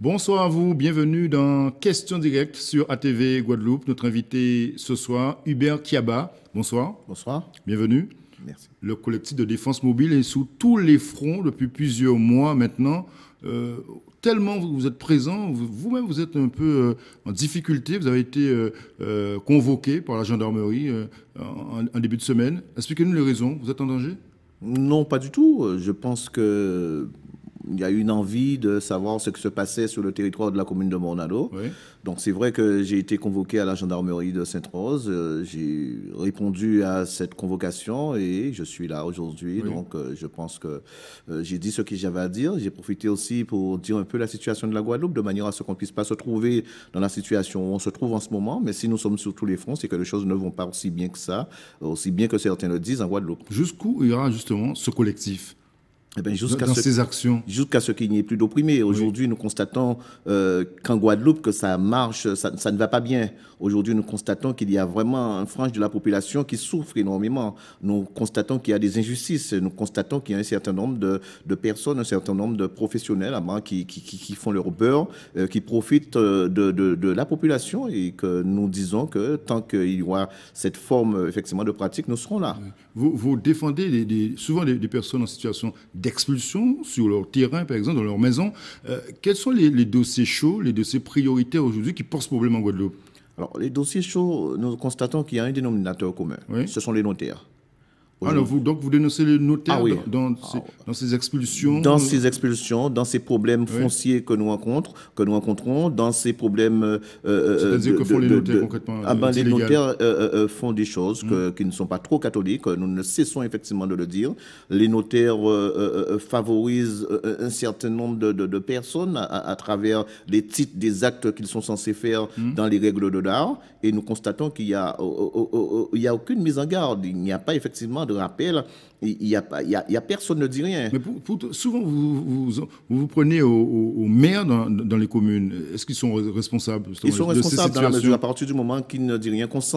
Bonsoir à vous, bienvenue dans Question Directe sur ATV Guadeloupe. Notre invité ce soir, Hubert Kiaba. Bonsoir. Bonsoir. Bienvenue. Merci. Le collectif de défense mobile est sous tous les fronts depuis plusieurs mois maintenant. Euh, tellement vous êtes présent, vous-même vous êtes un peu euh, en difficulté, vous avez été euh, convoqué par la gendarmerie en, début de semaine. Expliquez-nous les raisons, vous êtes en danger Non, pas du tout. Je pense que il y a eu une envie de savoir ce qui se passait sur le territoire de la commune de Mornado. Donc c'est vrai que j'ai été convoqué à la gendarmerie de Sainte-Rose. Euh, j'ai répondu à cette convocation et je suis là aujourd'hui. Donc euh, je pense que euh, j'ai dit ce que j'avais à dire. J'ai profité aussi pour dire un peu la situation de la Guadeloupe de manière à ce qu'on ne puisse pas se trouver dans la situation où on se trouve en ce moment. Mais si nous sommes sur tous les fronts, c'est que les choses ne vont pas aussi bien que ça, aussi bien que certains le disent en Guadeloupe. Jusqu'où ira justement ce collectif eh ben, jusqu'à ce, actions Jusqu'à ce qu'il n'y ait plus d'opprimés. Aujourd'hui, nous constatons euh, qu'en Guadeloupe, que ça marche, ça, ne va pas bien. Aujourd'hui, nous constatons qu'il y a vraiment un frange de la population qui souffre énormément. Nous constatons qu'il y a des injustices. Nous constatons qu'il y a un certain nombre de, personnes, un certain nombre de professionnels qui, qui, qui font leur beurre, euh, qui profitent euh, de, la population et que nous disons que tant qu'il y aura cette forme effectivement de pratique, nous serons là. Vous, défendez souvent des personnes en situation d'injustice expulsion sur leur terrain, par exemple, dans leur maison. Euh, quels sont les, dossiers chauds, les dossiers prioritaires aujourd'hui qui posent problème en Guadeloupe Alors, les dossiers chauds, nous constatons qu'il y a un dénominateur commun. Ce sont les notaires. Alors, vous, donc, vous dénoncez les notaires ah ah dans, ces, expulsions Dans euh, ces expulsions, dans ces problèmes fonciers que nous, rencontrons, que nous dans ces problèmes. Euh, euh, euh C'est-à-dire que font les notaires concrètement Les notaires font des choses mmh. qui ne sont pas trop catholiques, nous ne cessons effectivement de le dire. Les notaires favorisent un certain nombre de, personnes à, travers les titres des actes qu'ils sont censés faire mmh. dans les règles de l'art, et nous constatons qu'il n'y a aucune mise en garde, il n'y a pas effectivement de rappel, il n'y a, y a, personne ne dit rien. souvent, vous vous, prenez aux, maires dans, les communes. Est-ce qu'ils sont responsables Ils sont responsables dans la mesure à partir du moment qu'ils ne disent rien qu'on sent.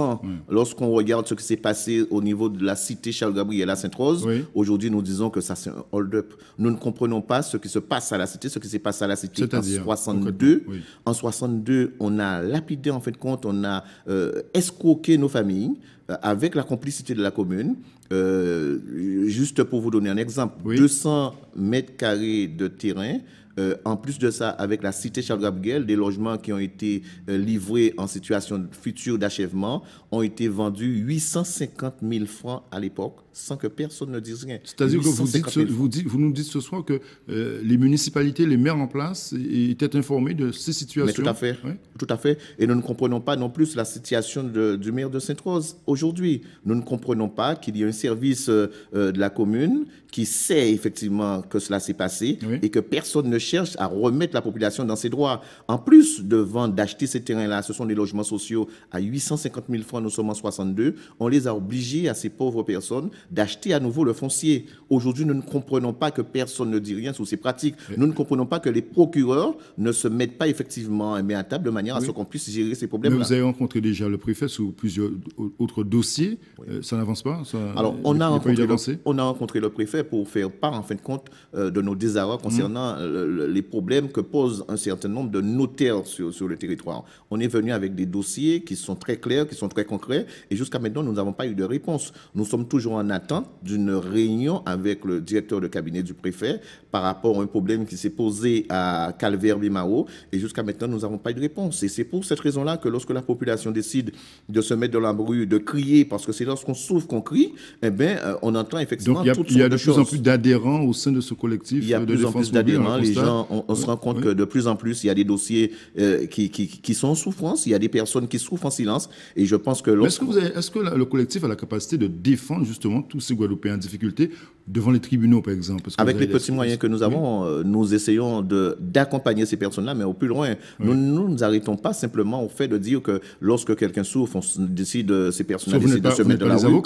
Lorsqu'on regarde ce qui s'est passé au niveau de la cité Charles-Gabriel à Sainte-Rose, aujourd'hui, nous disons que ça, c'est un hold-up. Nous ne comprenons pas ce qui se passe à la cité, ce qui s'est passé à la cité en 62. En 62, on a lapidé, en fait de compte, on a euh, escroqué nos familles. Euh, avec la complicité de la commune. Euh, juste pour vous donner un exemple, 200 mètres carrés de terrain euh, en plus de ça, avec la cité Charles Gabriel, des logements qui ont été euh, livrés en situation future d'achèvement ont été vendus 850 000 francs à l'époque, sans que personne ne dise rien. C'est-à-dire que vous, vous, vous, nous dites ce soir que euh, les municipalités, les maires en place étaient informés de ces situations. tout à fait, tout à fait. Et nous ne comprenons pas non plus la situation du maire de Sainte-Rose aujourd'hui. Nous ne comprenons pas qu'il y ait un service de la commune qui sait effectivement que cela s'est passé et que personne ne cherche à remettre la population dans ses droits. En plus de vendre, d'acheter ces terrains-là, ce sont des logements sociaux à 850 000 francs, nous sommes en 62. On les a obligés à ces pauvres personnes d'acheter à nouveau le foncier. Aujourd'hui, nous ne comprenons pas que personne ne dit rien sur ces pratiques. Nous ne comprenons pas que les procureurs ne se mettent pas effectivement mais à table de manière à ce qu'on puisse gérer ces problèmes. -là. Mais vous avez rencontré déjà le préfet sous plusieurs autres dossiers. Euh, ça n'avance pas Alors, on a, rencontré le, on a rencontré le préfet pour faire part, en fin de compte, euh, de nos désarrois concernant le, mmh. euh, les problèmes que posent un certain nombre de notaires sur, le territoire. On est venu avec des dossiers qui sont très clairs, qui sont très concrets, et jusqu'à maintenant, nous n'avons pas eu de réponse. Nous sommes toujours en attente d'une réunion avec le directeur de cabinet du préfet par rapport à un problème qui s'est posé à Calvert-Bimao, et jusqu'à maintenant, nous n'avons pas eu de réponse. Et c'est pour cette raison-là que lorsque la population décide de se mettre dans la brue, de crier, parce que c'est lorsqu'on souffre qu'on crie, eh bien, euh, on entend effectivement Donc, il y a, il y a de, plus en plus d'adhérents au sein de ce collectif. Il y a euh, de plus en plus d'adhérents on, se rend compte que de plus en plus, il y a des dossiers euh, qui, sont en souffrance, il y a des personnes qui souffrent en silence, et je pense que... Est-ce que, est -ce que le collectif a la capacité de défendre justement tous ces Guadeloupéens en difficulté devant les tribunaux, par exemple. Avec les petits moyens que nous avons, euh, nous essayons d'accompagner ces personnes-là, mais au plus loin. Nous ne nous, arrêtons pas simplement au fait de dire que lorsque quelqu'un souffre, on décide, ces personnes décident de se mettre dans la rue.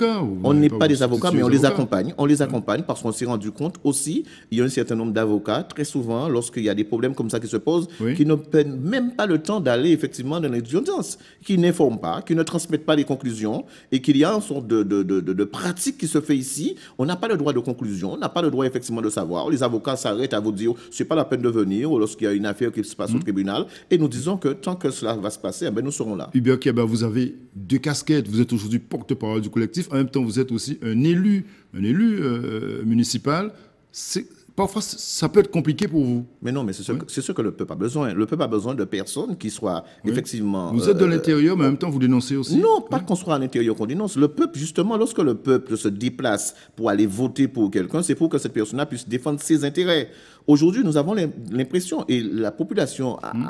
on n'est pas, des avocats, mais on les accompagne. On les accompagne parce qu'on s'est rendu compte aussi, il y a un certain nombre d'avocats, très souvent, lorsqu'il y a des problèmes comme ça qui se posent, qui ne prennent même pas le temps d'aller effectivement dans les audience, qui n'informent pas, qui ne transmettent pas les conclusions, et qu'il y a une sorte de, de, de, de pratique qui se fait ici. On n'a pas le droit de conclusion. On n'a pas le droit effectivement de savoir. Les avocats s'arrêtent à vous dire, c'est pas la peine de venir lorsqu'il y a une affaire qui se passe au hmm. tribunal. Et nous disons que tant que cela va se passer, eh ben, nous serons là. Hubert ben vous avez deux casquettes. Vous êtes aujourd'hui porte-parole du collectif. En même temps, vous êtes aussi un élu, un élu euh, municipal. C'est Parfois, ça peut être compliqué pour vous. Mais non, mais c'est ce, ce, que le peuple a besoin. Le peuple a besoin de personnes qui soient effectivement... Vous êtes de euh, l'intérieur, mais en même temps, vous dénoncez aussi. Non, pas qu'on soit à l'intérieur qu'on dénonce. Le peuple, justement, lorsque le peuple se déplace pour aller voter pour quelqu'un, c'est pour que cette personne-là puisse défendre ses intérêts. Aujourd'hui, nous avons l'impression, et la population hum.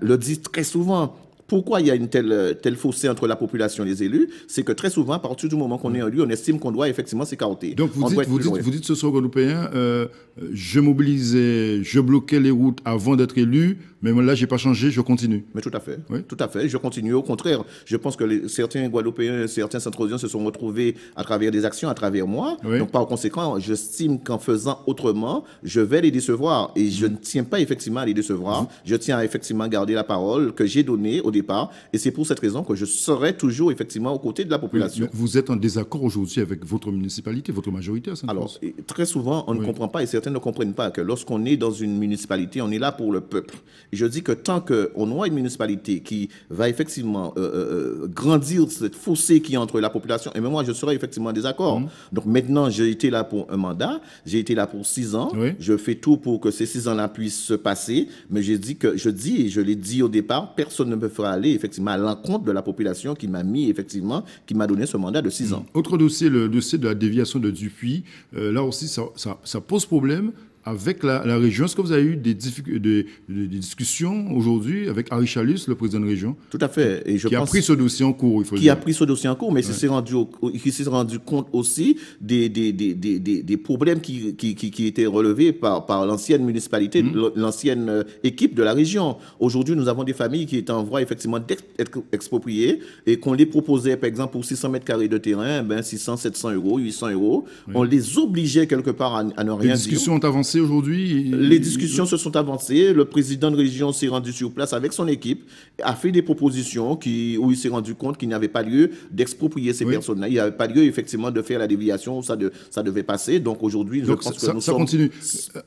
le dit très souvent, pourquoi il y a une telle, euh, telle fossé entre la population et les élus C'est que très souvent, à partir du moment qu'on est élu, on estime qu'on doit effectivement s'écarter. Donc vous dites, vous dites, ce soir aux euh, euh, je mobilisais, je bloquais les routes avant d'être élu, mais là, je n'ai pas changé, je continue. Mais tout à fait. Tout à fait, je continue. Au contraire, je pense que certains Guadeloupéens, certains Centrosiens se sont retrouvés à travers des actions, à travers moi. Donc par conséquent, j'estime qu'en faisant autrement, je vais les décevoir. Et je ne tiens pas effectivement à les décevoir. Je tiens à effectivement garder la parole que j'ai donnée au départ. Et c'est pour cette raison que je serai toujours effectivement aux côtés de la population. vous êtes en désaccord aujourd'hui avec votre municipalité, votre majorité à Alors, très souvent, on ne comprend pas et certains ne comprennent pas que lorsqu'on est dans une municipalité, on est là pour le peuple. Je dis que tant qu'on aura une municipalité qui va effectivement euh, euh, euh, grandir cette fossé qui est entre la population, et moi, je serai effectivement en désaccord. Hum. Donc maintenant, j'ai été là pour un mandat, j'ai été là pour six ans, je fais tout pour que ces six ans-là puissent se passer, mais j'ai dit que, je dis et je l'ai dit au départ, personne ne me fera aller effectivement à l'encontre de la population qui m'a mis effectivement, qui m'a donné ce mandat de six ans. Autre dossier, le dossier de la déviation de Dupuis. Euh, là aussi, ça, ça pose problème avec la, région. Est-ce que vous avez eu des, discussions aujourd'hui avec Harry Chalus, le président de la région Tout à fait. Et qui a pris ce dossier en cours, il faut qui a pris ce dossier en cours, mais il s'est rendu, rendu, compte aussi des, des, problèmes qui, qui, étaient relevés par, par l'ancienne municipalité, mmh. l'ancienne euh, équipe de la région. Aujourd'hui, nous avons des familles qui étaient en voie effectivement d'être expropriées et qu'on les proposait, par exemple, pour 600 mètres carrés de terrain, ben 600, 700 euros, 800 euros. On les obligeait quelque part à, à ne rien dire. Les discussions ont avancé aujourd'hui? Les discussions se sont avancées. Le président de région s'est rendu sur place avec son équipe, a fait des propositions qui, où il s'est rendu compte qu'il n'y avait pas lieu d'exproprier ces personnes-là. Il n'y avait pas lieu, effectivement, de faire la déviation. Ça, de, ça devait passer. Donc aujourd'hui, je pense que nous ça continue.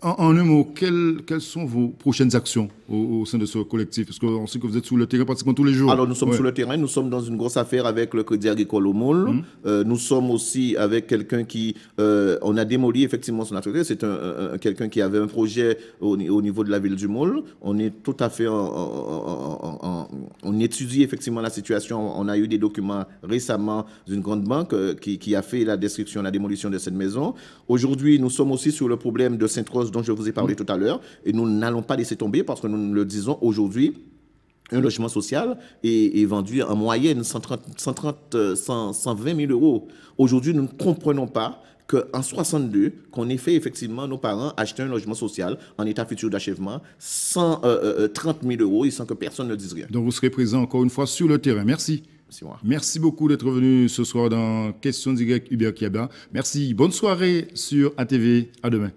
En, un mot, quelles, sont vos prochaines actions au, sein de ce collectif? Parce qu'on sait que vous êtes sur le terrain pratiquement tous les jours. Alors nous sommes sous sur le terrain. Nous sommes dans une grosse affaire avec le Crédit Agricole au Moule. Hum. Euh, nous sommes aussi avec quelqu'un qui... Euh, on a démoli, effectivement, son atelier. C'est un, un quelqu'un qui avait un projet au, niveau de la ville du Môle. On est tout à fait. En, en, on étudie effectivement la situation. On a eu des documents récemment d'une grande banque euh, qui, qui, a fait la destruction, la démolition de cette maison. Aujourd'hui, nous sommes aussi sur le problème de Sainte-Rose dont je vous ai parlé mm. tout à l'heure. Et nous n'allons pas laisser tomber parce que nous le disons aujourd'hui un logement social est, vendu en moyenne 130, 130 120 000 euros. Aujourd'hui, nous ne comprenons pas qu'en 62, qu'on ait fait effectivement nos parents acheter un logement social en état futur d'achèvement, 130 000 euh, euh, euh, euros et sans que personne ne dise rien. Donc vous serez présent encore une fois sur le terrain. Merci. Merci, beaucoup d'être venu ce soir dans Questions direct Hubert Kiaba. Merci. Bonne soirée sur ATV. À demain.